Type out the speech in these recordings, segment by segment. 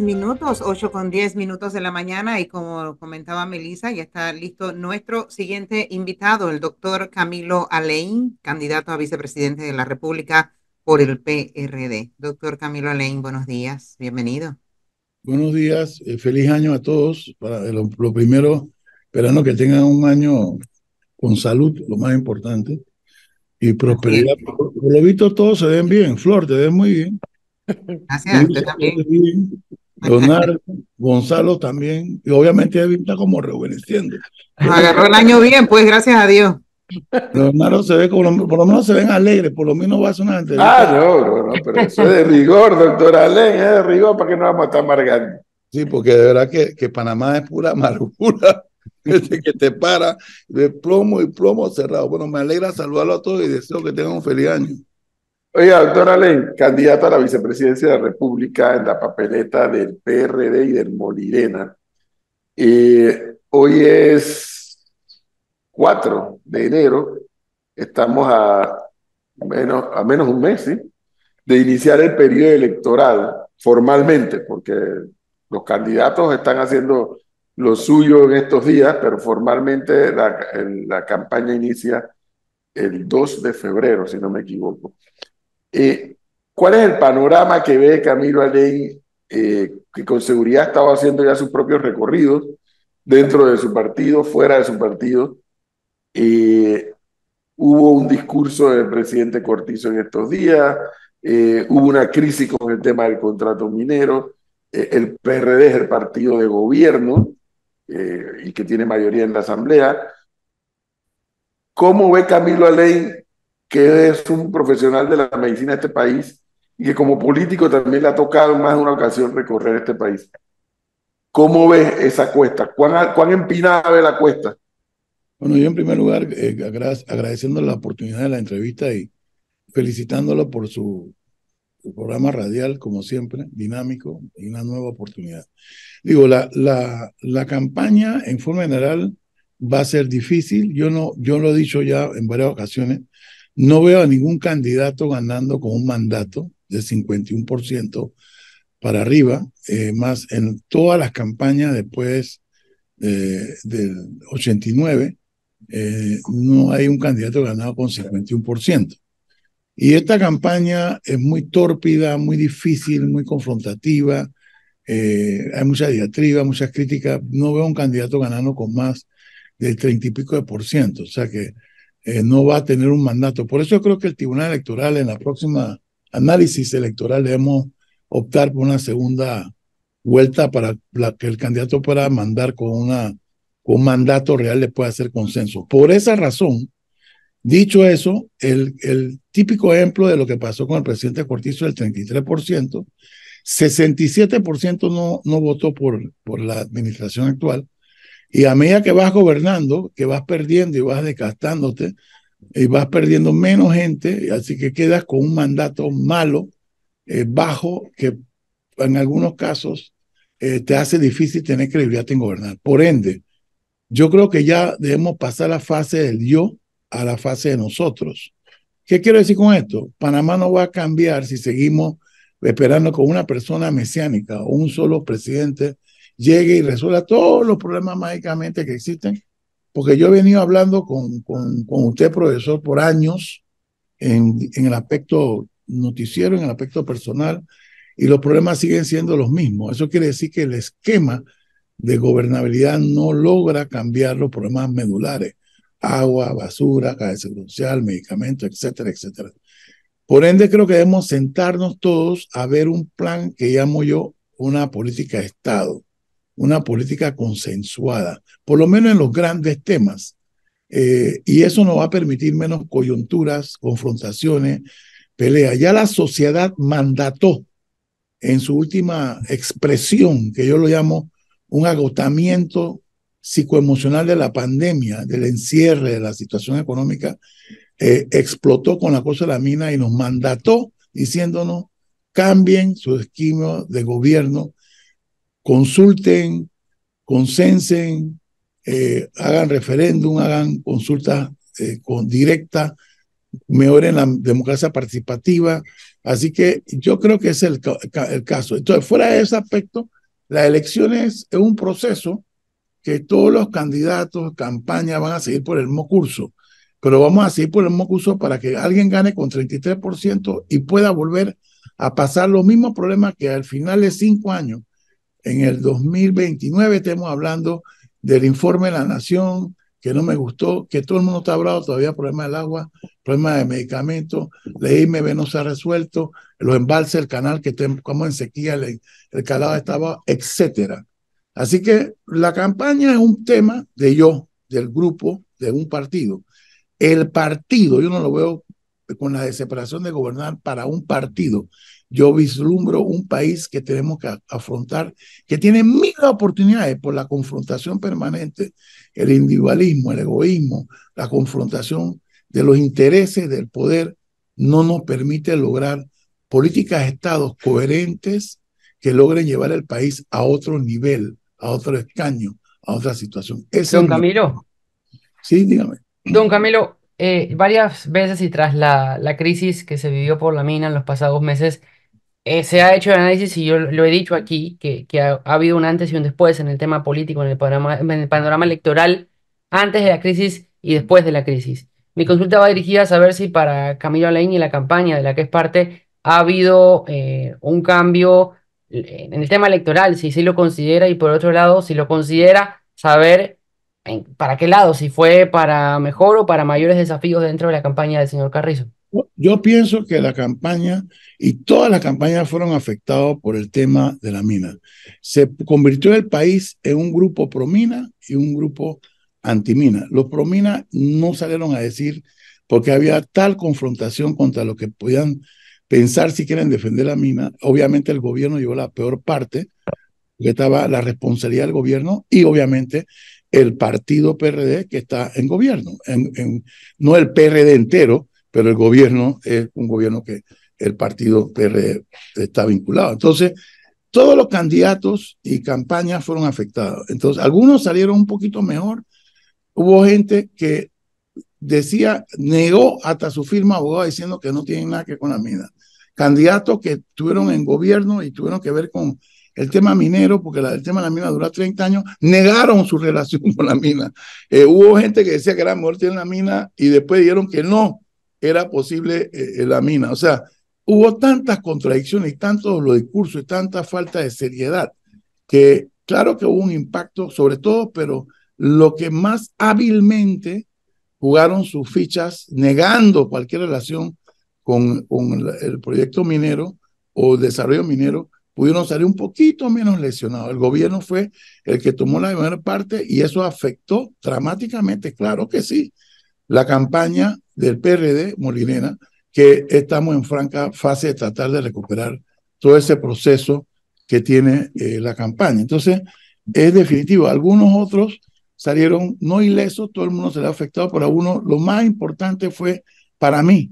minutos, 8 con 10 minutos de la mañana y como comentaba Melissa, ya está listo nuestro siguiente invitado, el doctor Camilo Alein, candidato a vicepresidente de la República por el PRD. Doctor Camilo Alein, buenos días, bienvenido. Buenos días, eh, feliz año a todos. Para eh, lo, primero, esperando que tengan un año con salud, lo más importante, y prosperidad. Por, lo visto todos se ven bien, Flor, te ves muy bien. Gracias, usted también. Leonardo, Gonzalo también, y obviamente está como rejuveneciendo. Agarró el año bien, pues gracias a Dios. Leonardo se ve, como, por lo menos se ven alegres, por lo menos va a ser Ah, no, no, no, pero eso es de rigor, doctor Alén, es de rigor, ¿para que no vamos a estar amargando? Sí, porque de verdad que, que Panamá es pura amargura, que te para de plomo y plomo cerrado. Bueno, me alegra saludarlo a todos y deseo que tengan un feliz año. Oye, doctora Len, candidato a la vicepresidencia de la República en la papeleta del PRD y del Molirena. Eh, hoy es 4 de enero, estamos a menos, a menos un mes ¿sí? de iniciar el periodo electoral formalmente, porque los candidatos están haciendo lo suyo en estos días, pero formalmente la, la campaña inicia el 2 de febrero, si no me equivoco. Eh, ¿Cuál es el panorama que ve Camilo Alén, eh, que con seguridad estaba haciendo ya sus propios recorridos dentro de su partido, fuera de su partido? Eh, hubo un discurso del presidente Cortizo en estos días, hubo una crisis con el tema del contrato minero, el PRD es el partido de gobierno y que tiene mayoría en la Asamblea. ¿Cómo ve Camilo Alén que es un profesional de la medicina de este país y que como político también le ha tocado en más de una ocasión recorrer este país. ¿Cómo ves esa cuesta? ¿Cuán, cuán empinada ve la cuesta? Bueno, yo en primer lugar eh, agradeciendo la oportunidad de la entrevista y felicitándolo por su, su, programa radial, como siempre, dinámico y una nueva oportunidad. Digo, la, la, la campaña en forma general va a ser difícil. Yo, no, yo lo he dicho ya en varias ocasiones no veo a ningún candidato ganando con un mandato de 51% para arriba, eh, más en todas las campañas después eh, del 89, eh, no hay un candidato ganado con 51%. Y esta campaña es muy tórpida, muy difícil, muy confrontativa. hay mucha diatriba, muchas críticas. No veo un candidato ganando con más del 30 y pico de por ciento. O sea que eh, no va a tener un mandato. Por eso yo creo que el Tribunal Electoral en la próxima análisis electoral debemos optar por una segunda vuelta para que el candidato pueda mandar con, un mandato real, le pueda hacer consenso. Por esa razón, dicho eso, el, el típico ejemplo de lo que pasó con el presidente Cortizo el 33%, 67% no, no votó por, por la administración actual, y a medida que vas gobernando, que vas perdiendo y vas desgastándote, y eh, vas perdiendo menos gente, así que quedas con un mandato malo, eh, bajo, que en algunos casos eh, te hace difícil tener credibilidad en gobernar. Por ende, yo creo que ya debemos pasar la fase del yo a la fase de nosotros. ¿Qué quiero decir con esto? Panamá no va a cambiar si seguimos esperando con una persona mesiánica o un solo presidente llegue y resuelva todos los problemas mágicamente que existen, porque yo he venido hablando con, con, usted, profesor, por años en, en, el aspecto noticiero, en el aspecto personal, y los problemas siguen siendo los mismos. Eso quiere decir que el esquema de gobernabilidad no logra cambiar los problemas medulares, agua, basura, cadena social, medicamentos, etcétera, etcétera. Por ende, creo que debemos sentarnos todos a ver un plan que llamo yo una política de Estado una política consensuada, por lo menos en los grandes temas. Eh, y eso nos va a permitir menos coyunturas, confrontaciones, peleas. Ya la sociedad mandató en su última expresión, que yo lo llamo un agotamiento psicoemocional de la pandemia, del encierre, de la situación económica, eh, explotó con la cosa de la mina y nos mandató diciéndonos cambien su esquema de gobierno consulten, consensen, eh, hagan referéndum, hagan consultas eh, con directa, mejoren la democracia participativa. Así que yo creo que es el, caso. Entonces, fuera de ese aspecto, las elecciones es un proceso que todos los candidatos, campaña, van a seguir por el mismo curso. Pero vamos a seguir por el mismo curso para que alguien gane con 33% y pueda volver a pasar los mismos problemas que al final de cinco años en el 2029 estemos hablando del informe de la Nación, que no me gustó, que todo el mundo está hablando todavía, problema del agua, problema de medicamentos, la IMB no se ha resuelto, los embalses, el canal que estamos en sequía, el, el calado estaba, etcétera. Así que la campaña es un tema de yo, del grupo, de un partido. El partido, yo no lo veo con la desesperación de gobernar para un partido yo vislumbro un país que tenemos que afrontar, que tiene mil oportunidades por la confrontación permanente, el individualismo, el egoísmo, la confrontación de los intereses del poder, no nos permite lograr políticas de Estado coherentes que logren llevar el país a otro nivel, a otro escaño, a otra situación. Don Camilo. Sí, dígame. Don Camilo, eh, varias veces y tras la, la, crisis que se vivió por la mina en los pasados meses, eh, se ha hecho el análisis, y yo lo he dicho aquí, que, ha, habido un antes y un después en el tema político, en el, panorama, el panorama electoral, antes de la crisis y después de la crisis. Mi consulta va dirigida a saber si para Camilo Alain y la campaña de la que es parte ha habido eh, un cambio eh, en el tema electoral, si sí lo considera, y por otro lado, si lo considera, saber para qué lado, si fue para mejor o para mayores desafíos dentro de la campaña del señor Carrizo. Yo pienso que la campaña y todas las campañas fueron afectadas por el tema de la mina. Se convirtió el país en un grupo promina y un grupo antimina. Los promina no salieron a decir porque había tal confrontación contra lo que podían pensar si quieren defender la mina. Obviamente el gobierno llevó la peor parte, que estaba la responsabilidad del gobierno y obviamente el partido PRD que está en gobierno, no el PRD entero, pero el gobierno es un gobierno que el partido PR e está vinculado. Entonces, todos los candidatos y campañas fueron afectados. Entonces, algunos salieron un poquito mejor. Hubo gente que decía, negó hasta su firma abogada diciendo que no tienen nada que ver con la mina. Candidatos que estuvieron en gobierno y tuvieron que ver con el tema minero, porque el tema de la mina dura 30 años, negaron su relación con la mina. Eh, hubo gente que decía que era mejor tener la mina y después dijeron que no, era posible eh, eh, la mina. O sea, hubo tantas contradicciones y tantos los discursos y tanta falta de seriedad que claro que hubo un impacto sobre todo, pero lo que más hábilmente jugaron sus fichas negando cualquier relación con, el proyecto minero o desarrollo minero, pudieron salir un poquito menos lesionados. El gobierno fue el que tomó la mayor parte y eso afectó dramáticamente, claro que sí, la campaña del PRD Molinera, que estamos en franca fase de tratar de recuperar todo ese proceso que tiene eh, la campaña. Entonces, es definitivo. Algunos otros salieron no ilesos, todo el mundo se le ha afectado, pero a uno lo más importante fue para mí,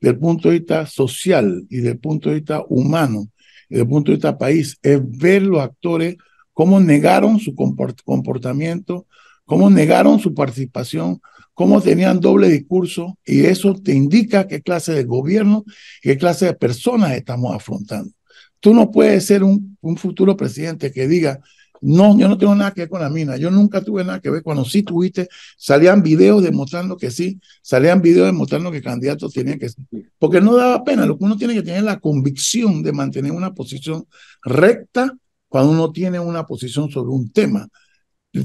del punto de vista social y del punto de vista humano, y del punto de vista país, es ver los actores cómo negaron su comportamiento, cómo negaron su participación, cómo tenían doble discurso y eso te indica qué clase de gobierno y qué clase de personas estamos afrontando. Tú no puedes ser un, futuro presidente que diga, no, yo no tengo nada que ver con la mina, yo nunca tuve nada que ver, cuando sí tuviste, salían videos demostrando que sí, salían videos demostrando que candidatos tenían que ser, porque no daba pena, lo que uno tiene que tener es la convicción de mantener una posición recta cuando uno tiene una posición sobre un tema,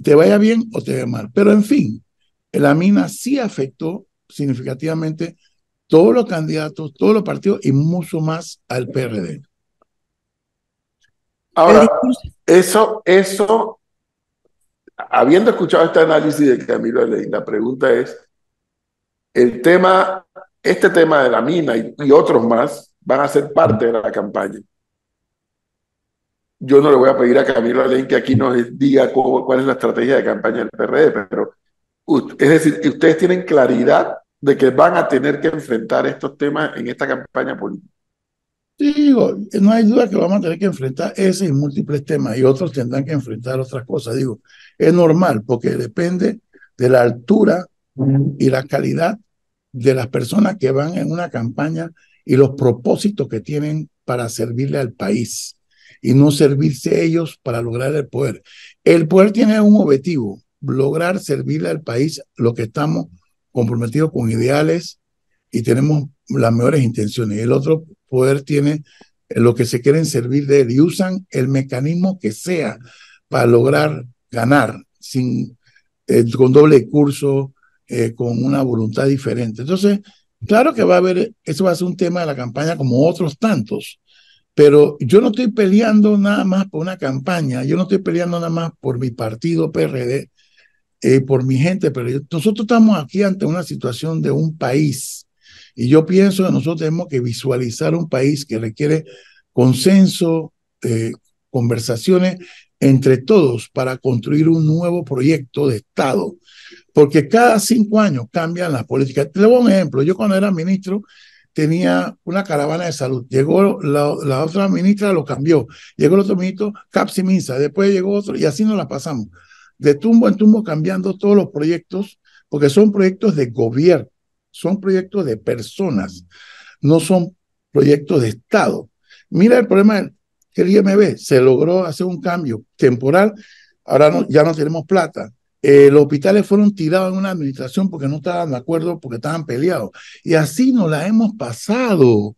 te vaya bien o te vaya mal, pero en fin, la mina sí afectó significativamente todos los candidatos, todos los partidos y mucho más al PRD. Ahora, eso, eso, habiendo escuchado este análisis de Camilo Aley, la pregunta es, el tema, este tema de la mina y, otros más van a ser parte de la campaña yo no le voy a pedir a Camilo Alén que aquí nos diga cuál es la estrategia de campaña del PRD, pero es decir, ustedes tienen claridad de que van a tener que enfrentar estos temas en esta campaña política. Sí, digo, no hay duda que vamos a tener que enfrentar ese y múltiples temas y otros tendrán que enfrentar otras cosas. Digo, es normal porque depende de la altura y la calidad de las personas que van en una campaña y los propósitos que tienen para servirle al país y no servirse ellos para lograr el poder. El poder tiene un objetivo lograr servirle al país lo que estamos comprometidos con ideales y tenemos las mejores intenciones. Y el otro poder tiene eh, lo que se quieren servir de él y usan el mecanismo que sea para lograr ganar sin, eh, con doble curso, eh, con una voluntad diferente. Entonces, claro que va a haber, eso va a ser un tema de la campaña como otros tantos, pero yo no estoy peleando nada más por una campaña, yo no estoy peleando nada más por mi partido PRD, eh, por mi gente, pero nosotros estamos aquí ante una situación de un país. Y yo pienso que nosotros tenemos que visualizar un país que requiere consenso, eh, conversaciones entre todos para construir un nuevo proyecto de Estado. Porque cada cinco años cambian las políticas. Te doy un ejemplo. Yo cuando era ministro tenía una caravana de salud. Llegó la, la otra ministra, lo cambió. Llegó el otro ministro, Capsiminsa. Después llegó otro y así nos la pasamos de tumbo en tumbo cambiando todos los proyectos, porque son proyectos de gobierno, son proyectos de personas, no son proyectos de Estado. Mira el problema que el IMB se logró hacer un cambio temporal, ahora ya no tenemos plata. Eh, los hospitales fueron tirados en una administración porque no estaban de acuerdo, porque estaban peleados. Y así nos la hemos pasado.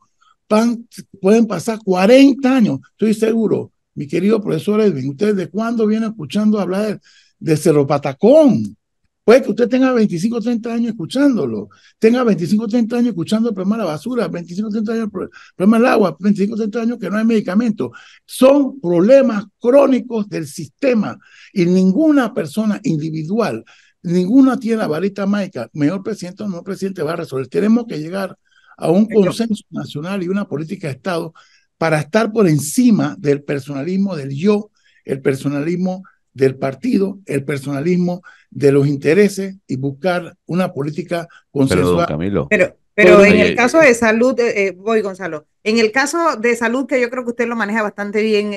pueden pasar 40 años, estoy seguro. Mi querido profesor Edwin, ¿ustedes de cuándo vienen escuchando hablar de de Cerro Patacón. Puede que usted tenga 25 o 30 años escuchándolo, tenga 25 o 30 años escuchando el problema de la basura, 25 o 30 años el problema del agua, 25 o 30 años que no hay medicamento, Son problemas crónicos del sistema y ninguna persona individual, ninguna tiene la varita mágica, mejor presidente o no presidente va a resolver. Tenemos que llegar a un consenso nacional y una política de Estado para estar por encima del personalismo del yo, el personalismo del partido, el personalismo de los intereses y buscar una política consensual. Pero, pero, en el caso de eh, salud, eh, eh, voy Gonzalo, en el caso de salud, que yo creo que usted lo maneja bastante bien,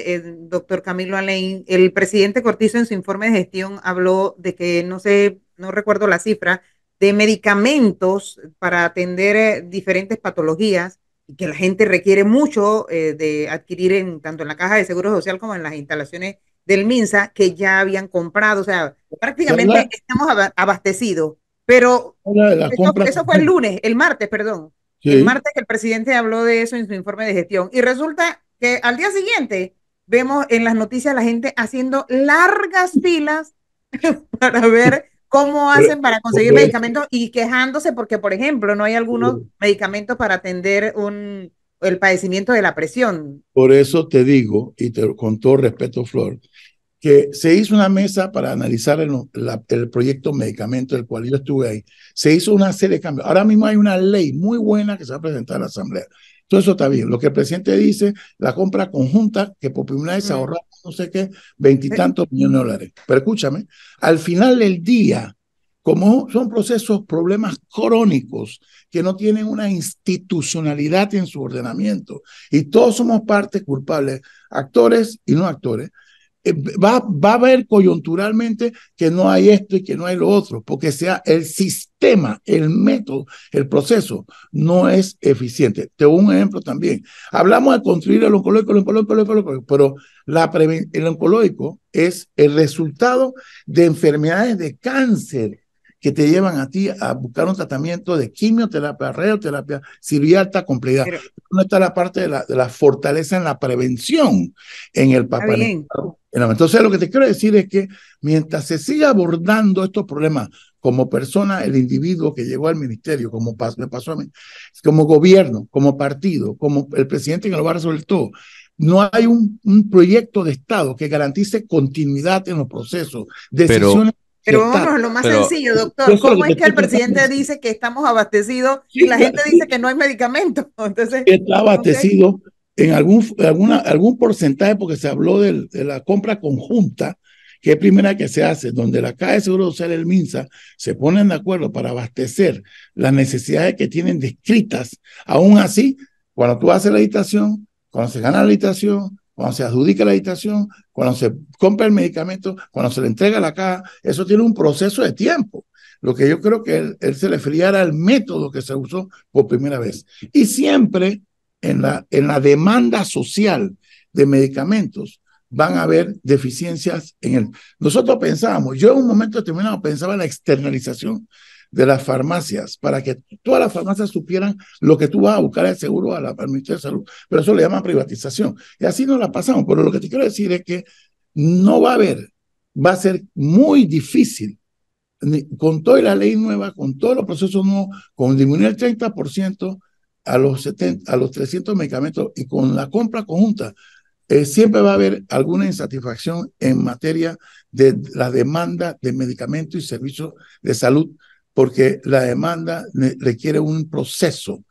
doctor Camilo Alain, el presidente Cortizo en su informe de gestión habló de que, no sé, no recuerdo la cifra, de medicamentos para atender diferentes patologías y que la gente requiere mucho de adquirir en, tanto en la caja de seguro social como en las instalaciones del Minsa que ya habían comprado, o sea, prácticamente estamos abastecidos. Pero eso, fue el lunes, el martes, perdón. El martes que el presidente habló de eso en su informe de gestión. Y resulta que al día siguiente vemos en las noticias a la gente haciendo largas filas para ver cómo hacen para conseguir medicamentos y quejándose porque, por ejemplo, no hay algunos medicamentos para atender un, el padecimiento de la presión. Por eso te digo, y te, con todo respeto, Flor, que se hizo una mesa para analizar el, el proyecto medicamento del cual yo estuve ahí. Se hizo una serie de cambios. Ahora mismo hay una ley muy buena que se va a presentar a la Asamblea. Todo eso está bien. Lo que el presidente dice, la compra conjunta, que por primera vez se no sé qué, veintitantos millones de dólares. Pero escúchame, al final del día, como son procesos, problemas crónicos que no tienen una institucionalidad en su ordenamiento y todos somos partes culpables, actores y no actores, eh, va, va a haber coyunturalmente que no hay esto y que no hay lo otro, porque sea el sistema, el método, el proceso no es eficiente. Te doy un ejemplo también. Hablamos de construir el oncológico, el oncológico, el pero el oncológico es el resultado de enfermedades de cáncer que te llevan a ti a buscar un tratamiento de quimioterapia, radioterapia, cirugía alta complejidad. no está la parte de la, fortaleza en la prevención en el papel. Entonces, lo que te quiero decir es que mientras se siga abordando estos problemas como persona, el individuo que llegó al ministerio, como pasó a mí, como gobierno, como partido, como el presidente que lo va a resolver todo, no hay un, proyecto de Estado que garantice continuidad en los procesos, decisiones pero lo más sencillo, doctor. ¿Cómo es que el presidente dice que estamos abastecidos y la gente dice que no hay medicamento Entonces, está abastecido en algún, alguna, algún porcentaje, porque se habló de la compra conjunta, que es primera que se hace, donde la Caja de Seguro Social y el MINSA se ponen de acuerdo para abastecer las necesidades que tienen descritas. Aún así, cuando tú haces la licitación, cuando se gana la licitación, cuando se adjudica la habitación cuando se compra el medicamento, cuando se le entrega la caja, eso tiene un proceso de tiempo. Lo que yo creo que él, se refería era al método que se usó por primera vez. Y siempre en la, en la demanda social de medicamentos van a haber deficiencias en él. Nosotros pensábamos, yo en un momento determinado pensaba en la externalización de las farmacias para que todas las farmacias supieran lo que tú vas a buscar el seguro a la, al Ministerio de Salud. Pero eso le llama privatización. Y así no la pasamos. Pero lo que te quiero decir es que no va a haber, va a ser muy difícil, con toda la ley nueva, con todos los procesos nuevos, con disminuir el 30% a los, a los 300 medicamentos y con la compra conjunta. Eh, siempre va a haber alguna insatisfacción en materia de la demanda de medicamentos y servicios de salud porque la demanda requiere un proceso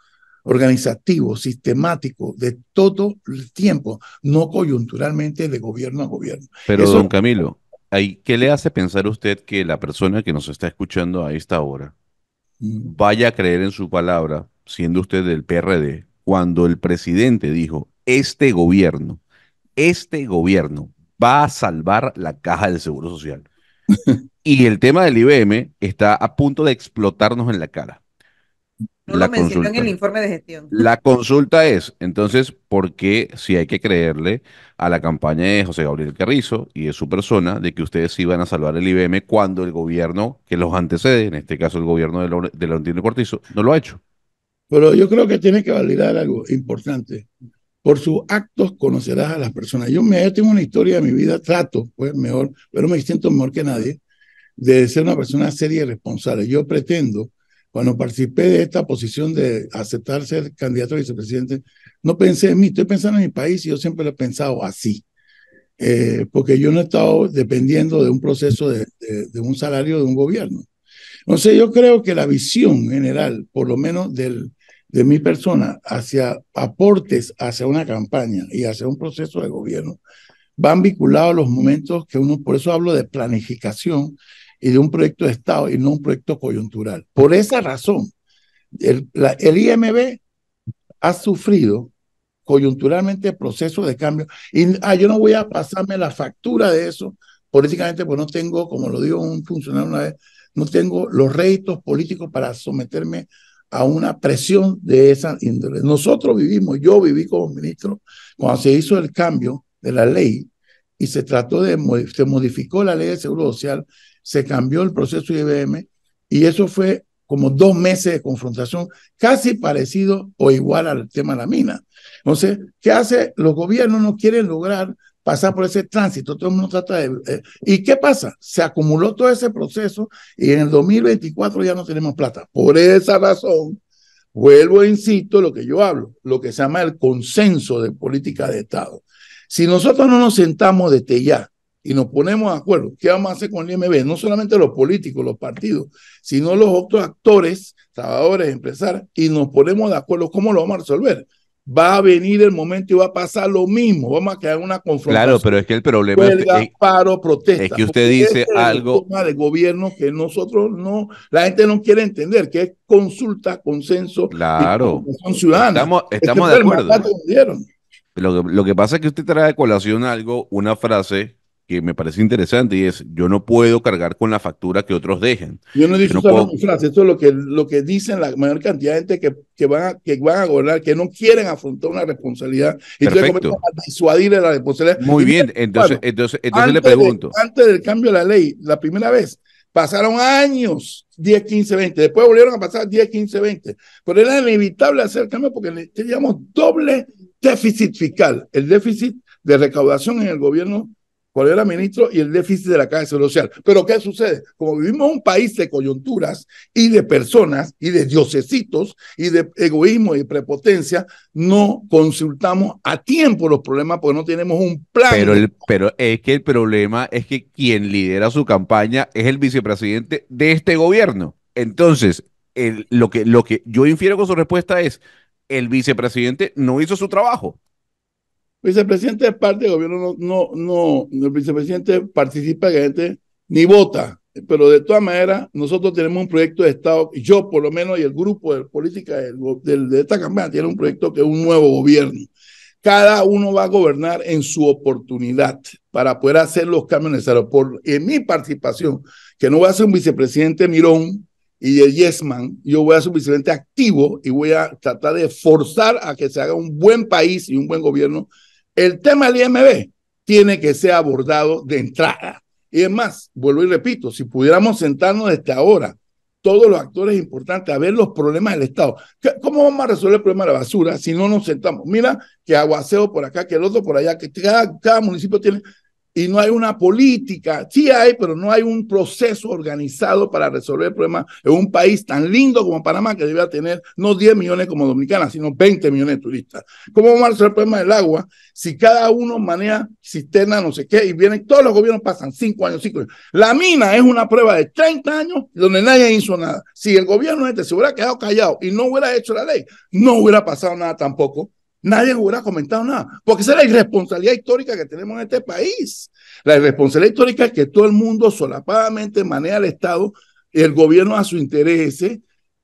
organizativo, sistemático, de todo el tiempo, no coyunturalmente de gobierno a gobierno. Pero, don Camilo, ¿qué le hace pensar usted que la persona que nos está escuchando a esta hora mm. vaya a creer en su palabra, siendo usted del PRD, cuando el presidente dijo, este gobierno, este gobierno va a salvar la caja del Seguro Social? y el tema del IBM está a punto de explotarnos en la cara. No la lo mencionó en el informe de gestión. La consulta es, entonces, ¿por qué si hay que creerle a la campaña de José Gabriel Carrizo y de su persona de que ustedes iban a salvar el IBM cuando el gobierno que los antecede, en este caso el gobierno de, de Cortizo, no lo ha hecho? Pero yo creo que tiene que validar algo importante por sus actos conocerás a las personas. Yo, me, tengo una historia de mi vida, trato, pues mejor, pero me siento mejor que nadie, de ser una persona seria y responsable. Yo pretendo, cuando participé de esta posición de aceptar ser candidato a vicepresidente, no pensé en mí, estoy pensando en mi país y yo siempre lo he pensado así. Eh, porque yo no he estado dependiendo de un proceso de, de un salario de un gobierno. Entonces yo creo que la visión general, por lo menos del, de mi persona hacia aportes hacia una campaña y hacia un proceso de gobierno van vinculados a los momentos que uno, por eso hablo de planificación y de un proyecto de Estado y no un proyecto coyuntural. Por esa razón, el, el IMB ha sufrido coyunturalmente procesos de cambio y ah, yo no voy a pasarme la factura de eso políticamente, pues no tengo, como lo dijo un funcionario una vez, no tengo los réditos políticos para someterme a una presión de esa índole. Nosotros vivimos, yo viví como ministro, cuando se hizo el cambio de la ley y se trató de, se modificó la ley de seguro social, se cambió el proceso IBM y eso fue como dos meses de confrontación, casi parecido o igual al tema de la mina. Entonces, ¿qué hace? Los gobiernos no quieren lograr pasar por ese tránsito, todo el mundo trata de... Eh, ¿Y qué pasa? Se acumuló todo ese proceso y en el 2024 ya no tenemos plata. Por esa razón, vuelvo e insisto lo que yo hablo, lo que se llama el consenso de política de Estado. Si nosotros no nos sentamos desde ya y nos ponemos de acuerdo, ¿qué vamos a hacer con el IMB? No solamente los políticos, los partidos, sino los otros actores, trabajadores, empresarios, y nos ponemos de acuerdo cómo lo vamos a resolver va a venir el momento y va a pasar lo mismo. Vamos a quedar una confrontación. Claro, pero es que el problema es, eh, paro, protesta, es que usted dice este algo. Es de gobierno que nosotros no, la gente no quiere entender, que es consulta, consenso, claro. Son Estamos, este estamos de acuerdo. Lo que, lo que pasa es que usted trae a colación algo, una frase que me parece interesante y es, yo no puedo cargar con la factura que otros dejen. Yo no digo no Eso frase, esto es lo que, lo que dicen la mayor cantidad de gente que, que van, a, que van a gobernar, que no quieren afrontar una responsabilidad y Perfecto. para disuadir la responsabilidad. Muy bien, entonces, entonces, entonces le pregunto. antes del cambio de la ley, la primera vez, pasaron años, 10, 15, 20, después volvieron a pasar 10, 15, 20, pero era inevitable hacer cambio porque teníamos doble déficit fiscal, el déficit de recaudación en el gobierno cuál era ministro, y el déficit de la Caja Social. Pero ¿qué sucede? Como vivimos en un país de coyunturas y de personas y de diosesitos y de egoísmo y prepotencia, no consultamos a tiempo los problemas porque no tenemos un plan. Pero, es que el problema es que quien lidera su campaña es el vicepresidente de este gobierno. Entonces, lo, que, lo que yo infiero con su respuesta es, el vicepresidente no hizo su trabajo vicepresidente es parte del gobierno, no, no, no, el vicepresidente participa gente ni vota, pero de todas maneras nosotros tenemos un proyecto de Estado, yo por lo menos y el grupo de política del, de esta campaña tiene un proyecto que es un nuevo gobierno. Cada uno va a gobernar en su oportunidad para poder hacer los cambios necesarios. Por, en mi participación, que no voy a ser un vicepresidente mirón, y el Yesman, yo voy a ser un vicepresidente activo y voy a tratar de forzar a que se haga un buen país y un buen gobierno el tema del IMB tiene que ser abordado de entrada. Y es más, vuelvo y repito, si pudiéramos sentarnos desde ahora, todos los actores importantes, a ver los problemas del Estado. ¿Cómo vamos a resolver el problema de la basura si no nos sentamos? Mira que aguaceo por acá, que el otro por allá, que cada, cada municipio tiene y no hay una política. Sí hay, pero no hay un proceso organizado para resolver el problema en un país tan lindo como Panamá, que debía tener no 10 millones como Dominicana, sino 20 millones de turistas. ¿Cómo vamos a resolver el problema del agua si cada uno maneja cisterna, no sé qué, y vienen todos los gobiernos pasan 5 años, 5 años? La mina es una prueba de 30 años donde nadie hizo nada. Si el gobierno este se hubiera quedado callado y no hubiera hecho la ley, no hubiera pasado nada tampoco nadie hubiera comentado nada, porque esa es la irresponsabilidad histórica que tenemos en este país. La irresponsabilidad histórica es que todo el mundo solapadamente maneja el Estado y el gobierno a su interés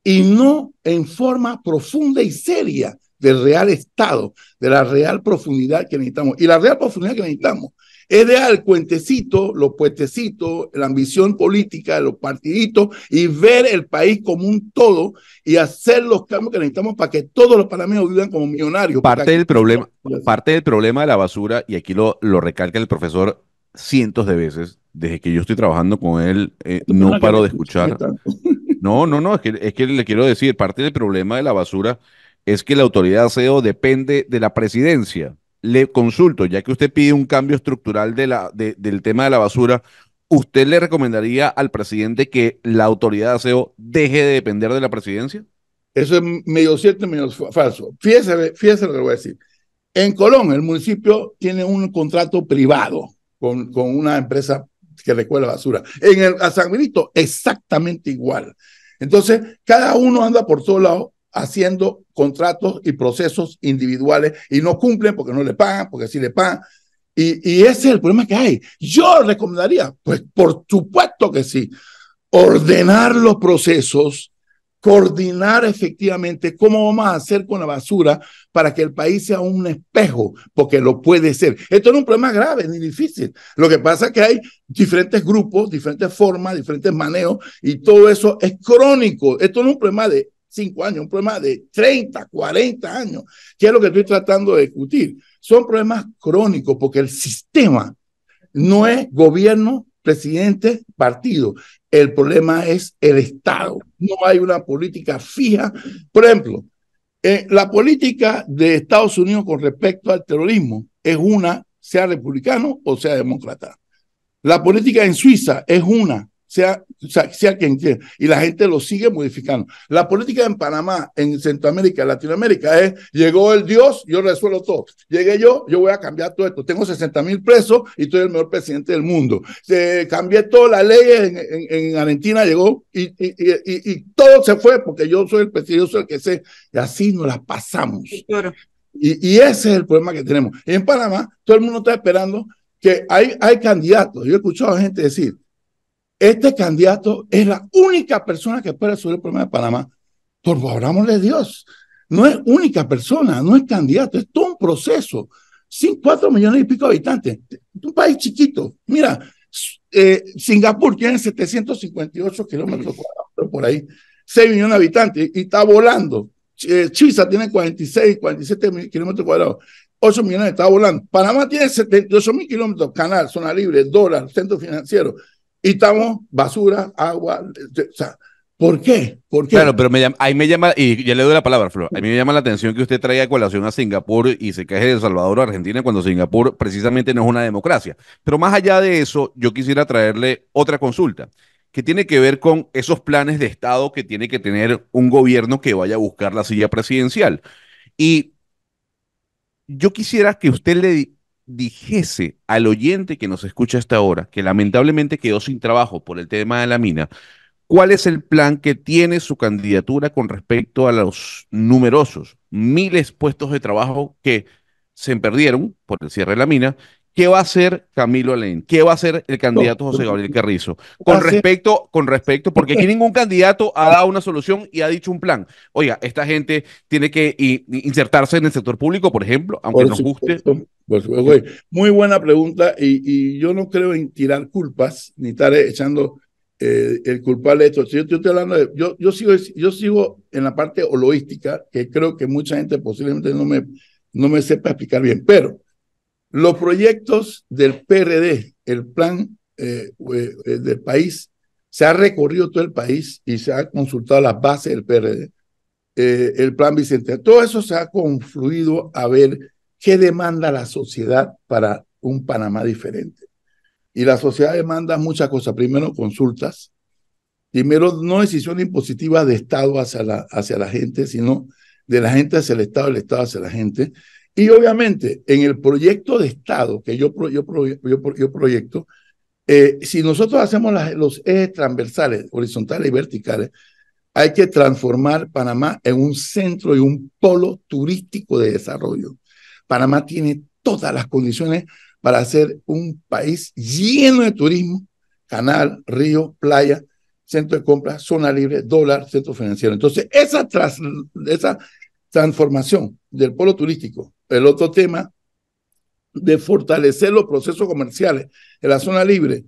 y no en forma profunda y seria del real Estado, de la real profundidad que necesitamos. Y la real profundidad que necesitamos es dar el cuentecito, los puestecitos, la ambición política de los partiditos y ver el país como un todo y hacer los cambios que necesitamos para que todos los panameños vivan como millonarios. Parte del, problema, parte del problema de la basura, y aquí lo, lo recalca el profesor cientos de veces, desde que yo estoy trabajando con él, eh, no paro de escuchar. No, no, no, es que, es que le quiero decir, parte del problema de la basura es que la autoridad SEO depende de la presidencia le consulto, ya que usted pide un cambio estructural del tema de la basura, ¿usted le recomendaría al presidente que la autoridad de aseo deje de depender de la presidencia? Eso es medio cierto medio falso. Fíjese, lo que voy a decir. En Colón, el municipio tiene un contrato privado con, una empresa que recuerda basura. En el, San Benito, exactamente igual. Entonces, cada uno anda por todos lados haciendo contratos y procesos individuales y no cumplen porque no le pagan, porque sí le pagan. Y, y ese es el problema que hay. Yo recomendaría, pues por supuesto que sí, ordenar los procesos, coordinar efectivamente cómo vamos a hacer con la basura para que el país sea un espejo, porque lo puede ser. Esto no es un problema grave ni difícil. Lo que pasa es que hay diferentes grupos, diferentes formas, diferentes manejos, y todo eso es crónico. Esto no es un problema de cinco años, un problema de 30, 40 años, que es lo que estoy tratando de discutir. Son problemas crónicos porque el sistema no es gobierno, presidente, partido. El problema es el Estado. No hay una política fija. Por ejemplo, eh, la política de Estados Unidos con respecto al terrorismo es una, sea republicano o sea demócrata. La política en Suiza es una, sea, sea, sea, quien quiera. Y la gente lo sigue modificando. La política en Panamá, en Centroamérica, Latinoamérica es, llegó el Dios, yo resuelvo todo. Llegué yo, yo voy a cambiar todo esto. Tengo 60 mil presos y estoy el mejor presidente del mundo. Eh, cambié todas las leyes en, Argentina, llegó y, y, y, todo se fue porque yo soy el presidente, yo soy el que sé. Y así nos las pasamos. Y, ese es el problema que tenemos. en Panamá, todo el mundo está esperando que hay, hay candidatos. Yo he escuchado a gente decir, este candidato es la única persona que puede resolver el problema de Panamá. Por favor, de Dios. No es única persona, no es candidato, es todo un proceso. Sin cuatro millones y pico de habitantes, un país chiquito. Mira, eh, Singapur tiene 758 kilómetros cuadrados por ahí, 6 millones de habitantes y está volando. Eh, tiene 46, 47 kilómetros cuadrados. 8 millones está volando. Panamá tiene 78 mil kilómetros, canal, zona libre, dólar, centro financiero y estamos basura, agua, o sea, ¿por qué? ¿Por qué? Claro, pero ahí me llama, y ya le doy la palabra, Flor, a mí me llama la atención que usted traiga colación a Singapur y se queje de El Salvador a Argentina cuando Singapur precisamente no es una democracia. Pero más allá de eso, yo quisiera traerle otra consulta que tiene que ver con esos planes de Estado que tiene que tener un gobierno que vaya a buscar la silla presidencial. Y yo quisiera que usted le dijese al oyente que nos escucha hasta ahora, que lamentablemente quedó sin trabajo por el tema de la mina, ¿cuál es el plan que tiene su candidatura con respecto a los numerosos miles puestos de trabajo que se perdieron por el cierre de la mina ¿Qué va a hacer Camilo Alén? ¿Qué va a hacer el candidato José Gabriel Carrizo? Con ah, respecto, con respecto, porque aquí ningún candidato ha dado una solución y ha dicho un plan. Oiga, esta gente tiene que insertarse en el sector público, por ejemplo, aunque nos guste. Muy buena pregunta y, y, yo no creo en tirar culpas ni estar echando eh, el culpable de esto. Yo, yo hablando de, yo, yo, sigo, yo sigo en la parte holoística, que creo que mucha gente posiblemente no me, no me sepa explicar bien, pero los proyectos del PRD, el plan eh, eh, eh, del país, se ha recorrido todo el país y se ha consultado las bases del PRD, el plan Vicente. Todo eso se ha confluido a ver qué demanda la sociedad para un Panamá diferente. Y la sociedad demanda muchas cosas. Primero, consultas. Primero, no decisión impositiva de Estado hacia la, hacia la gente, sino de la gente hacia el Estado, el Estado hacia la gente. Y obviamente, en el proyecto de Estado que yo, yo, proyecto, eh, si nosotros hacemos las, los ejes transversales, horizontales y verticales, hay que transformar Panamá en un centro y un polo turístico de desarrollo. Panamá tiene todas las condiciones para ser un país lleno de turismo, canal, río, playa, centro de compra, zona libre, dólar, centro financiero. Entonces, esa, tras, esa transformación del polo turístico. El otro tema de fortalecer los procesos comerciales en la zona libre,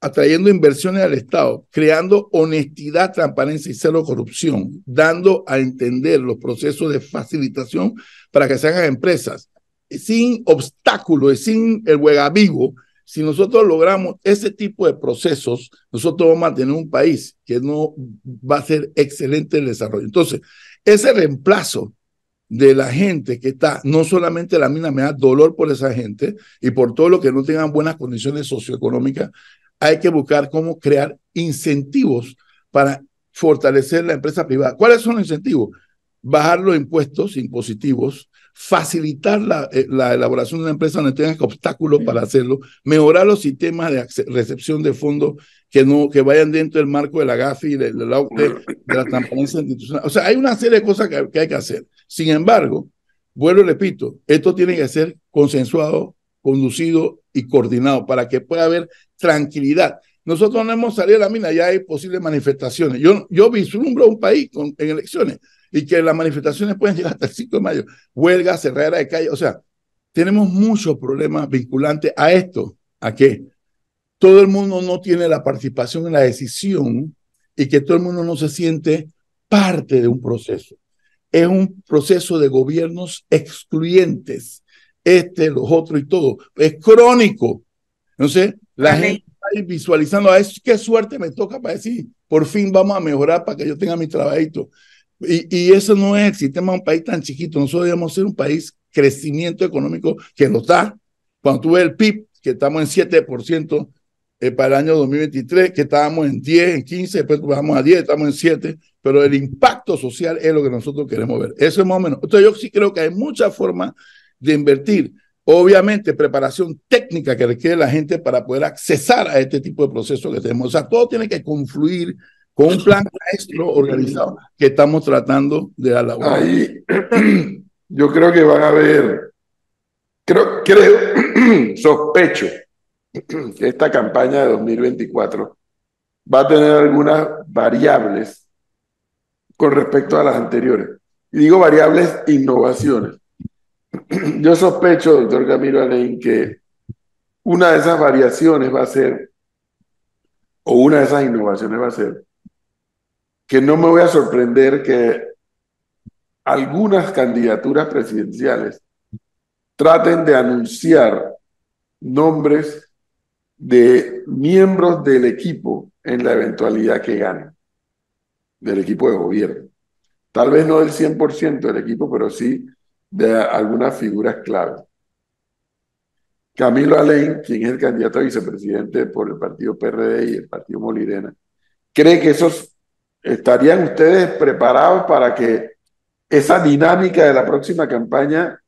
atrayendo inversiones al Estado, creando honestidad, transparencia y cero corrupción, dando a entender los procesos de facilitación para que se hagan empresas, sin obstáculos, sin el vivo, Si nosotros logramos ese tipo de procesos, nosotros vamos a tener un país que no va a ser excelente el desarrollo. Entonces, ese reemplazo de la gente que está, no solamente la mina, me da dolor por esa gente y por todo lo que no tengan buenas condiciones socioeconómicas, hay que buscar cómo crear incentivos para fortalecer la empresa privada. ¿Cuáles son los incentivos? Bajar los impuestos impositivos, facilitar la, eh, elaboración de una empresa donde tenga obstáculos para hacerlo, mejorar los sistemas de recepción de fondos que, no, que vayan dentro del marco de la GAFI, de, la, de, transparencia institucional. O sea, hay una serie de cosas que hay que hacer. Sin embargo, vuelvo y repito, esto tiene que ser consensuado, conducido y coordinado para que pueda haber tranquilidad. Nosotros no hemos salido de la mina, ya hay posibles manifestaciones. Yo, yo vislumbro un país con, en elecciones y que las manifestaciones pueden llegar hasta el 5 de mayo. Huelga, cerrar de calle. O sea, tenemos muchos problemas vinculantes a esto, a que todo el mundo no tiene la participación en la decisión y que todo el mundo no se siente parte de un proceso es un proceso de gobiernos excluyentes, este, los otros y todo. Es crónico. Entonces, la gente está visualizando, es, qué suerte me toca para decir, por fin vamos a mejorar para que yo tenga mi trabajito. Y, y eso no es el sistema de un país tan chiquito. Nosotros debemos ser un país crecimiento económico que lo está. Cuando tú ves el PIB, que estamos en 7% eh, para el año 2023, que estábamos en 10, en 15, después bajamos a 10, estamos en 7 pero el impacto social es lo que nosotros queremos ver. Eso es más o menos. Entonces yo sí creo que hay muchas formas de invertir. Obviamente, preparación técnica que requiere la gente para poder accesar a este tipo de procesos que tenemos. O sea, todo tiene que confluir con un plan maestro organizado que estamos tratando de elaborar. Ahí, yo creo que van a haber, creo, creo, sospecho que esta campaña de 2024 va a tener algunas variables con respecto a las anteriores. Y digo variables innovaciones. Yo sospecho, doctor Camilo Alain, que una de esas variaciones va a ser, o una de esas innovaciones va a ser, que no me voy a sorprender que algunas candidaturas presidenciales traten de anunciar nombres de miembros del equipo en la eventualidad que ganen del equipo de gobierno. Tal vez no del 100% del equipo, pero sí de algunas figuras clave. Camilo Alain, quien es el candidato a vicepresidente por el partido PRD y el partido Molirena, cree que esos estarían ustedes preparados para que esa dinámica de la próxima campaña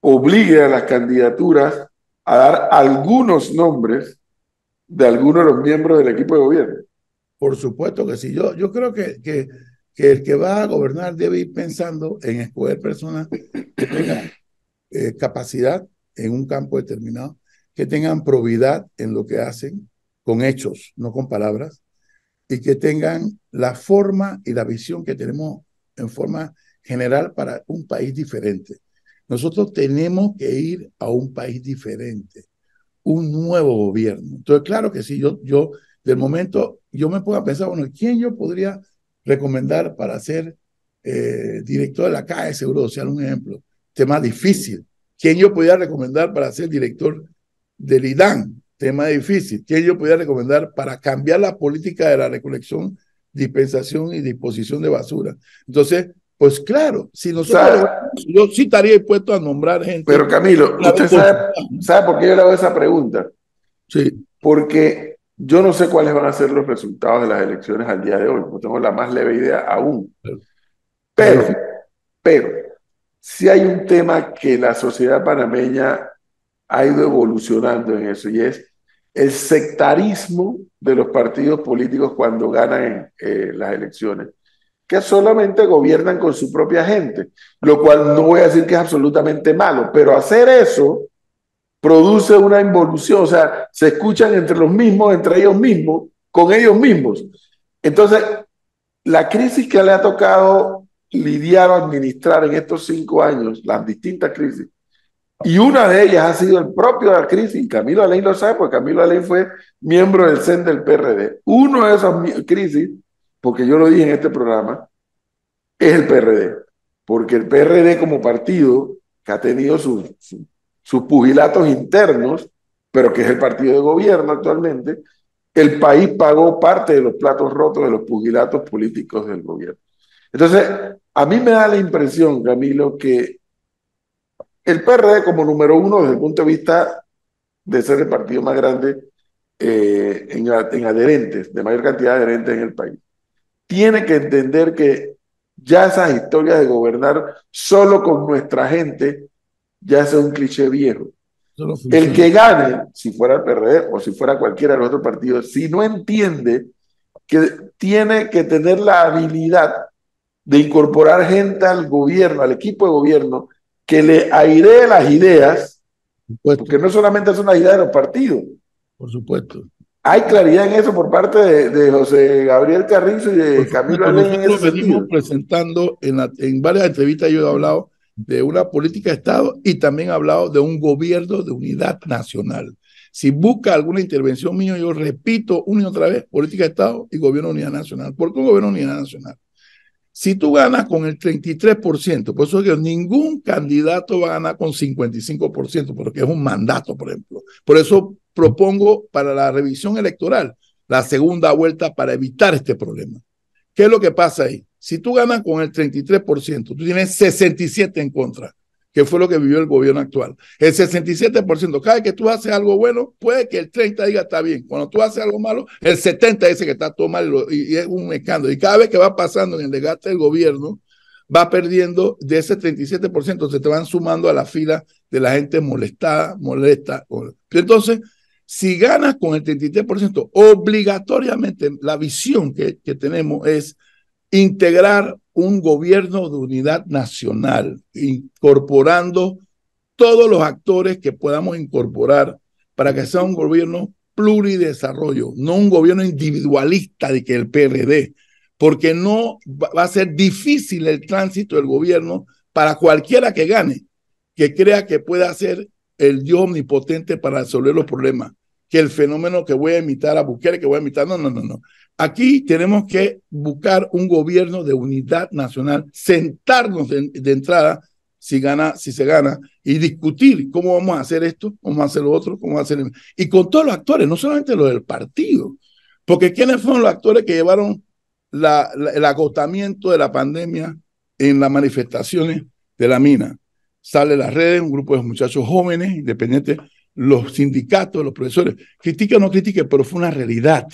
obligue a las candidaturas a dar algunos nombres de algunos de los miembros del equipo de gobierno. Por supuesto que sí. Yo, yo creo que, que, el que va a gobernar debe ir pensando en escoger personas que tengan eh, capacidad en un campo determinado, que tengan probidad en lo que hacen, con hechos, no con palabras, y que tengan la forma y la visión que tenemos en forma general para un país diferente. Nosotros tenemos que ir a un país diferente, un nuevo gobierno. Entonces, claro que sí, yo, yo del momento yo me pongo a pensar, bueno, ¿quién yo podría recomendar para ser eh, director de la Caja de Seguro Social? Un ejemplo, tema difícil. ¿Quién yo podría recomendar para ser director del IDAN? Tema difícil. ¿Quién yo podría recomendar para cambiar la política de la recolección, dispensación y disposición de basura? Entonces, pues claro, si nosotros. O yo sí estaría dispuesto a nombrar gente. Pero Camilo, usted sabe, sabe por qué yo le hago esa pregunta. Sí. Porque yo no sé cuáles van a ser los resultados de las elecciones al día de hoy, no tengo la más leve idea aún. Pero, pero, si hay un tema que la sociedad panameña ha ido evolucionando en eso y es el sectarismo de los partidos políticos cuando ganan eh, las elecciones, que solamente gobiernan con su propia gente, lo cual no voy a decir que es absolutamente malo, pero hacer eso produce una involución, o sea, se escuchan entre los mismos, entre ellos mismos, con ellos mismos. Entonces, la crisis que le ha tocado lidiar o administrar en estos cinco años, las distintas crisis, y una de ellas ha sido el propio de la crisis, Camilo Alain lo sabe, porque Camilo Alain fue miembro del CEN del PRD. Uno de esas crisis, porque yo lo dije en este programa, es el PRD, porque el PRD como partido, que ha tenido su sus pugilatos internos, pero que es el partido de gobierno actualmente, el país pagó parte de los platos rotos de los pugilatos políticos del gobierno. Entonces, a mí me da la impresión, Camilo, que el PRD como número uno desde el punto de vista de ser el partido más grande eh, en, en adherentes, de mayor cantidad de adherentes en el país, tiene que entender que ya esas historias de gobernar solo con nuestra gente ya es un cliché viejo. el que gane, si fuera el PRD o si fuera cualquiera de los otros partidos, si no entiende que tiene que tener la habilidad de incorporar gente al gobierno, al equipo de gobierno, que le airee las ideas, porque no solamente es una idea de los partidos. Por supuesto. Hay claridad en eso por parte de, José Gabriel Carrizo y de Camilo Alén. Nosotros venimos presentando, en, la, en varias entrevistas yo he hablado de una política de Estado y también ha hablado de un gobierno de unidad nacional. Si busca alguna intervención mía, yo repito una y otra vez, política de Estado y gobierno de unidad nacional. ¿Por qué un gobierno de unidad nacional? Si tú ganas con el 33%, por eso que ningún candidato va a ganar con 55%, porque es un mandato, por ejemplo. Por eso propongo para la revisión electoral la segunda vuelta para evitar este problema. ¿Qué es lo que pasa ahí? Si tú ganas con el 33%, tú tienes 67% en contra, que fue lo que vivió el gobierno actual. El 67%, cada vez que tú haces algo bueno, puede que el 30% diga está bien. Cuando tú haces algo malo, el 70% dice que está todo mal y, es un escándalo. Y cada vez que va pasando en el desgaste del gobierno, va perdiendo de ese 37%, se te van sumando a la fila de la gente molestada, molesta. Entonces, si ganas con el 33%, obligatoriamente la visión que tenemos es integrar un gobierno de unidad nacional, incorporando todos los actores que podamos incorporar para que sea un gobierno pluridesarrollo, no un gobierno individualista de que el PRD, porque no va a ser difícil el tránsito del gobierno para cualquiera que gane, que crea que pueda ser el Dios omnipotente para resolver los problemas que el fenómeno que voy a imitar a Bukele, que voy a imitar. No, no, no, no. Aquí tenemos que buscar un gobierno de unidad nacional, sentarnos de, entrada si gana, si se gana, y discutir cómo vamos a hacer esto, cómo vamos a hacer lo otro, cómo vamos a hacer. Y con todos los actores, no solamente los del partido, porque ¿quiénes fueron los actores que llevaron el agotamiento de la pandemia en las manifestaciones de la mina? Sale las redes, un grupo de muchachos jóvenes, independientes, los sindicatos, los profesores, critiquen o no critiquen, pero fue una realidad.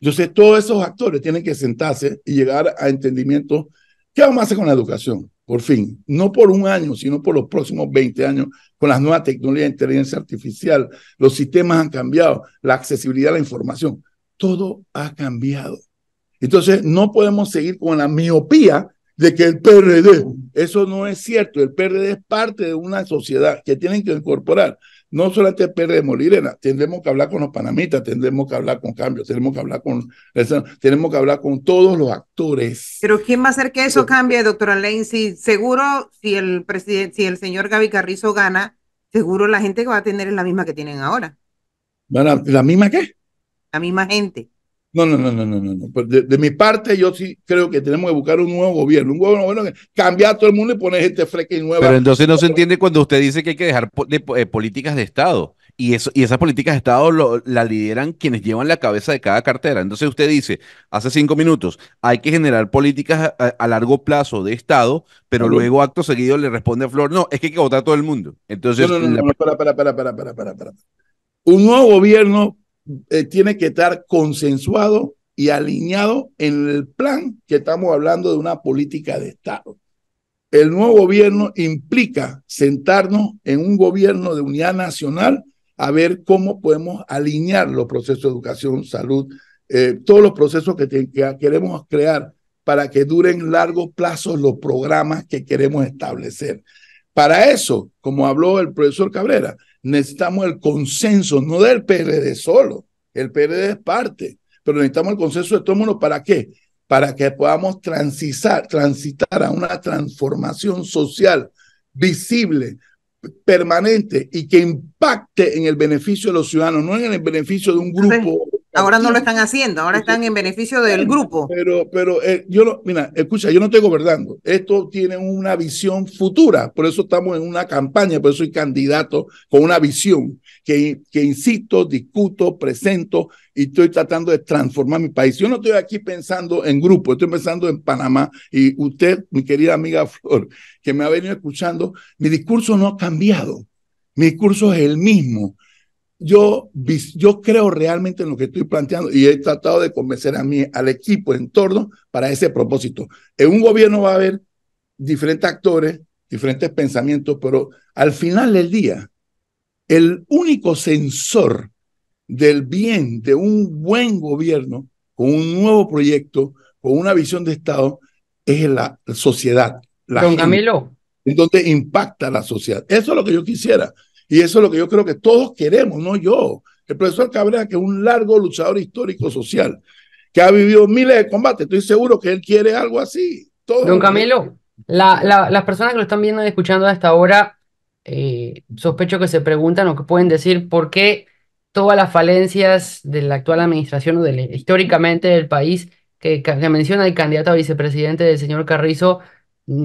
Entonces, todos esos actores tienen que sentarse y llegar a entendimiento. ¿Qué vamos a hacer con la educación? Por fin, no por un año, sino por los próximos 20 años, con las nuevas tecnologías de inteligencia artificial, los sistemas han cambiado, la accesibilidad a la información, todo ha cambiado. Entonces, no podemos seguir con la miopía de que el PRD, eso no es cierto, el PRD es parte de una sociedad que tienen que incorporar no solamente pierde Molirena, tendremos que hablar con los panamitas, tendremos que hablar con cambios, tenemos que hablar con tenemos que hablar con todos los actores. Pero quién va a hacer que eso cambie, doctora Lacey? seguro si el presidente, si el señor Gaby Carrizo gana, seguro la gente que va a tener es la misma que tienen ahora. ¿La misma qué? La misma gente. No, no, no, no, no, no. Pues de, de, mi parte, yo sí creo que tenemos que buscar un nuevo gobierno, un nuevo gobierno, cambiar a todo el mundo y poner este fresca y nueva. Pero entonces no se entiende cuando usted dice que hay que dejar eh, políticas de Estado. Y, eso, y esas políticas de Estado las la lideran quienes llevan la cabeza de cada cartera. Entonces usted dice, hace cinco minutos, hay que generar políticas a, largo plazo de Estado, pero luego acto seguido le responde a Flor, no, es que hay que votar a todo el mundo. Entonces, no, no, no, espera, espera, Un nuevo gobierno eh, tiene que estar consensuado y alineado en el plan que estamos hablando de una política de Estado. El nuevo gobierno implica sentarnos en un gobierno de unidad nacional a ver cómo podemos alinear los procesos de educación, salud, eh, todos los procesos que, que queremos crear para que duren largos plazos los programas que queremos establecer. Para eso, como habló el profesor Cabrera, necesitamos el consenso, no del PRD solo, el PRD es parte, pero necesitamos el consenso de todo para qué? Para que podamos transitar, transitar a una transformación social visible, permanente y que impacte en el beneficio de los ciudadanos, no en el beneficio de un grupo Ahora no lo están haciendo, ahora están en beneficio del grupo. Pero, pero eh, yo no, mira, escucha, yo no estoy gobernando. Esto tiene una visión futura, por eso estamos en una campaña, por eso soy candidato con una visión que, que insisto, discuto, presento y estoy tratando de transformar mi país. Yo no estoy aquí pensando en grupo, estoy pensando en Panamá y usted, mi querida amiga Flor, que me ha venido escuchando, mi discurso no ha cambiado. Mi discurso es el mismo yo, yo creo realmente en lo que estoy planteando y he tratado de convencer a mí, al equipo en torno para ese propósito. En un gobierno va a haber diferentes actores, diferentes pensamientos, pero al final del día, el único sensor del bien de un buen gobierno, con un nuevo proyecto, con una visión de Estado, es la sociedad. Camilo. donde impacta la sociedad. Eso es lo que yo quisiera. Y eso es lo que yo creo que todos queremos, no yo. El profesor Cabrera, que es un largo luchador histórico social, que ha vivido miles de combates, estoy seguro que él quiere algo así. Don Camilo, las personas que lo están viendo y escuchando hasta ahora, eh, sospecho que se preguntan o que pueden decir por qué todas las falencias de la actual administración o históricamente del país que, que, menciona el candidato a vicepresidente del señor Carrizo,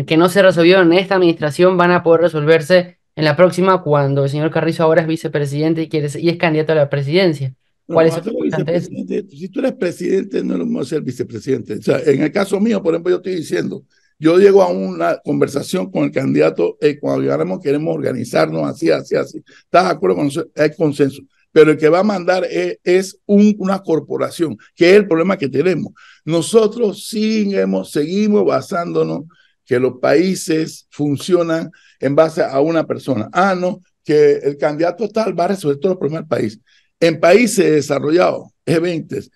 que no se resolvieron en esta administración, van a poder resolverse en la próxima, cuando el señor Carrizo ahora es vicepresidente y, quiere y es candidato a la presidencia. ¿Cuál es Si tú eres presidente, no lo vamos a ser vicepresidente. O sea, en el caso mío, por ejemplo, yo estoy diciendo, yo llego a una conversación con el candidato y eh, cuando queremos organizarnos así, así, así. ¿Estás de acuerdo con eso? Hay consenso. Pero el que va a mandar e, es, una corporación, que es el problema que tenemos. Nosotros hemos seguimos basándonos que los países funcionan en base a una persona. Ah, no, que el candidato tal va a resolver todos los problemas del país. En países desarrollados, eventos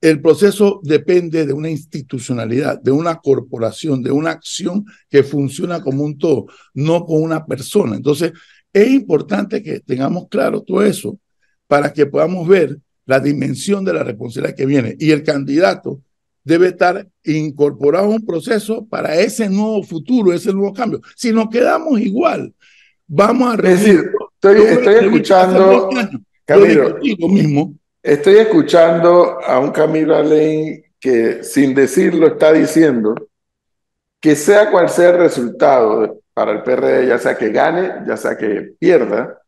el proceso depende de una institucionalidad, de una corporación, de una acción que funciona como un todo, no con una persona. Entonces, es importante que tengamos claro todo eso para que podamos ver la dimensión de la responsabilidad que viene. Y el candidato debe estar incorporado a un proceso para ese nuevo futuro, ese nuevo cambio. Si nos quedamos igual, vamos a... Es decir, estoy, escuchando... mismo. estoy escuchando a un Camilo Alain que sin decirlo está diciendo que sea cual sea el resultado para el PRD, ya sea que gane, ya sea que pierda,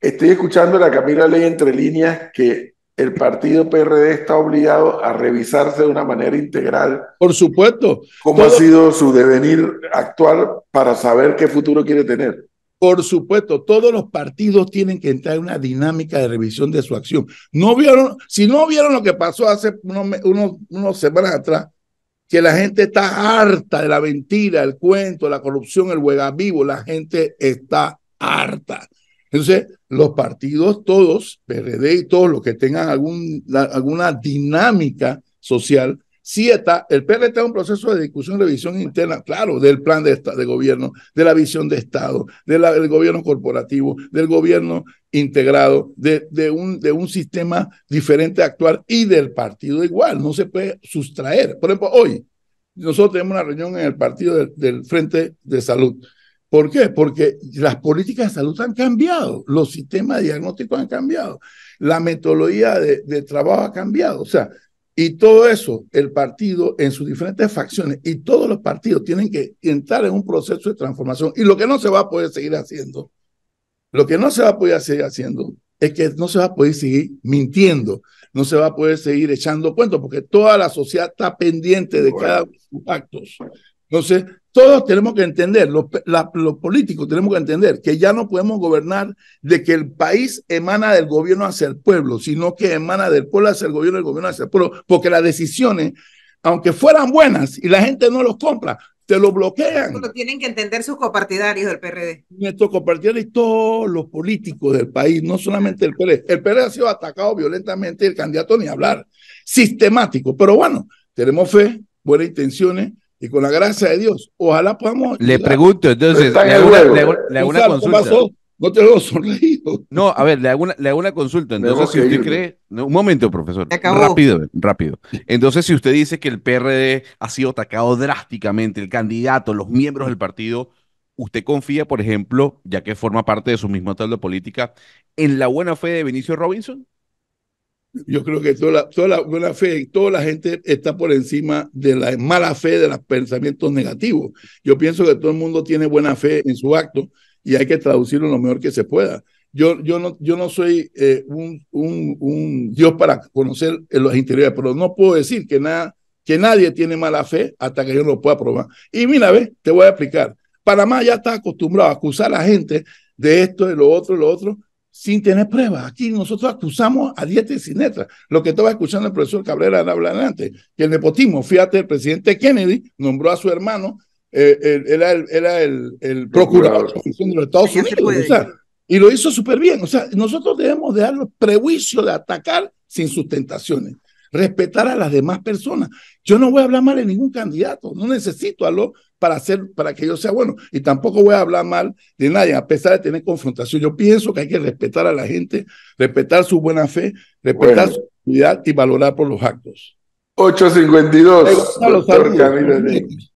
estoy escuchando a la Camila Ley entre líneas que el partido PRD está obligado a revisarse de una manera integral. Por supuesto. Cómo ha sido su devenir actual para saber qué futuro quiere tener. Por supuesto, todos los partidos tienen que entrar en una dinámica de revisión de su acción. No vieron, si no vieron lo que pasó hace unos, semanas atrás, que la gente está harta de la mentira, el cuento, la corrupción, el huega vivo, la gente está harta. Entonces, los partidos todos, PRD y todos los que tengan alguna dinámica social, sí está, el PRD está en un proceso de discusión, revisión interna, claro, del plan de, de gobierno, de la visión de Estado, del gobierno corporativo, del gobierno integrado, de, un, sistema diferente a actuar y del partido igual, no se puede sustraer. Por ejemplo, hoy nosotros tenemos una reunión en el partido del Frente de Salud ¿Por qué? Porque las políticas de salud han cambiado, los sistemas diagnósticos han cambiado, la metodología de, trabajo ha cambiado. O sea, y todo eso, el partido en sus diferentes facciones y todos los partidos tienen que entrar en un proceso de transformación. Y lo que no se va a poder seguir haciendo, lo que no se va a poder seguir haciendo es que no se va a poder seguir mintiendo, no se va a poder seguir echando cuentos, porque toda la sociedad está pendiente de cada uno de sus actos. Entonces, todos tenemos que entender, los, políticos tenemos que entender que ya no podemos gobernar de que el país emana del gobierno hacia el pueblo, sino que emana del pueblo hacia el gobierno, del gobierno hacia el pueblo, porque las decisiones, aunque fueran buenas y la gente no los compra, te lo bloquean. Lo tienen que entender sus copartidarios del PRD. Nuestros copartidarios, todos los políticos del país, no solamente el PRD. El PRD ha sido atacado violentamente, el candidato ni hablar, sistemático. Pero bueno, tenemos fe, buenas intenciones, y con la gracia de Dios, ojalá podamos. Le pregunto, entonces, le hago, una, consulta. No te lo sonreído. No, a ver, le hago una, consulta. Entonces, si usted cree. un momento, profesor. Rápido, rápido. Entonces, si usted dice que el PRD ha sido atacado drásticamente, el candidato, los miembros del partido, ¿usted confía, por ejemplo, ya que forma parte de su mismo de política, en la buena fe de Vinicio Robinson? yo creo que toda la, toda buena fe y toda la gente está por encima de la mala fe, de los pensamientos negativos. Yo pienso que todo el mundo tiene buena fe en su acto y hay que traducirlo lo mejor que se pueda. Yo, yo, no, yo no soy eh, un, un, un, Dios para conocer los interiores, pero no puedo decir que, nada, que nadie tiene mala fe hasta que yo lo pueda probar. Y mira, ve, te voy a explicar. Panamá ya está acostumbrado a acusar a la gente de esto, de lo otro, de lo otro, sin tener pruebas. Aquí nosotros acusamos a Dietes y siniestra. Lo que estaba escuchando el profesor Cabrera hablar antes, que el nepotismo, fíjate, el presidente Kennedy nombró a su hermano, eh, era el, era el, el procurador de los Estados Unidos. y lo hizo súper bien. O sea, nosotros debemos dejar los prejuicios de atacar sin sustentaciones respetar a las demás personas. Yo no voy a hablar mal de ningún candidato, no necesito lo para, hacer, para que yo sea bueno. Y tampoco voy a hablar mal de nadie, a pesar de tener confrontación. Yo pienso que hay que respetar a la gente, respetar su buena fe, respetar su dignidad y valorar por los actos. 852.